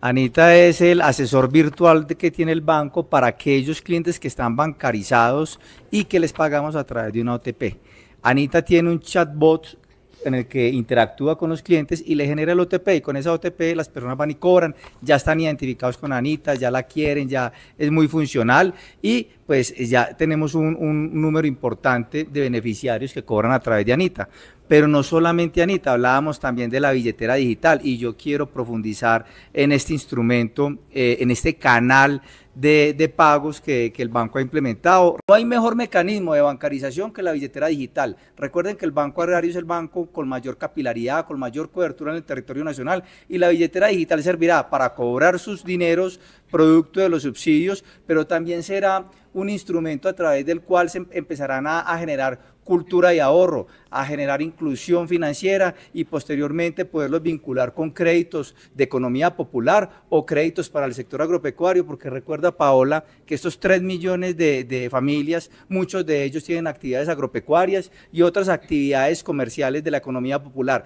Anita es el asesor virtual que tiene el banco para aquellos clientes que están bancarizados y que les pagamos a través de una OTP. Anita tiene un chatbot en el que interactúa con los clientes y le genera el OTP y con esa OTP las personas van y cobran, ya están identificados con Anita, ya la quieren, ya es muy funcional y pues ya tenemos un, un número importante de beneficiarios que cobran a través de Anita. Pero no solamente, Anita, hablábamos también de la billetera digital y yo quiero profundizar en este instrumento, eh, en este canal de, pagos que, que, el banco ha implementado. No hay mejor mecanismo de bancarización que la billetera digital. Recuerden que el Banco Agrario es el banco con mayor capilaridad, con mayor cobertura en el territorio nacional y la billetera digital servirá para cobrar sus dineros producto de los subsidios, pero también será un instrumento a través del cual se empezarán a, generar cultura y ahorro, a generar inclusión financiera y posteriormente poderlos vincular con créditos de economía popular o créditos para el sector agropecuario, porque recuerda Paola que estos 3 millones de familias, muchos de ellos tienen actividades agropecuarias y otras actividades comerciales de la economía popular.